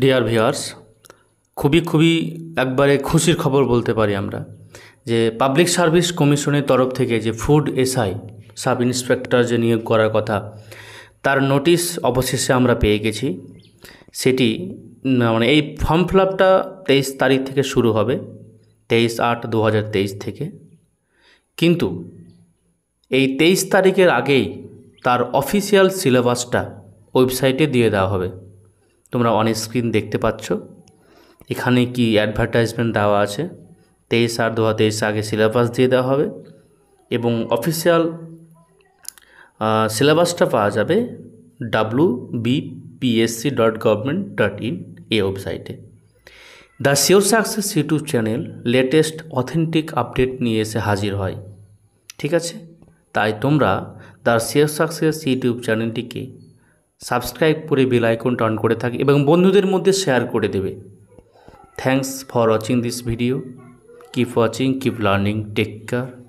deer viewers খুবই খুবই একবারে খুশির খবর বলতে পারি আমরা যে পাবলিক সার্ভিস কমিশনের তরফ থেকে যে ফুড এসআই সাব ইন্সপেক্টর যে নিয়োগ করার কথা তার নোটিশ অবশেষে আমরা পেয়ে গেছি সেটি মানে এই ফর্ম ফিল আপটা তেইশ তারিখ থেকে শুরু হবে তেইশ আট দু থেকে কিন্তু এই তেইশ তারিখের আগেই তার অফিসিয়াল সিলেবাসটা ওয়েবসাইটে দিয়ে দেওয়া হবে তোমরা অন স্ক্রিন দেখতে পাচ্ছ এখানে কি অ্যাডভার্টাইজমেন্ট দেওয়া আছে তেইশ আর দু হাজার তেইশ আগে সিলেবাস দিয়ে দেওয়া হবে এবং অফিসিয়াল সিলেবাসটা পাওয়া যাবে W BPSC dot government dot in এই ওয়েবসাইটে the sure success YouTube channel latest authentic update নিয়ে এসে হাজির হয় ঠিক আছে তাই তোমরা দ্য শিওর সাকসেস ইউটিউব চ্যানেলটিকে সাবস্ক্রাইব করে বেল আইকন টার্ন করে থাকে এবং বন্ধুদের মধ্যে শেয়ার করে দেবে thanks for watching this video keep watching keep learning take care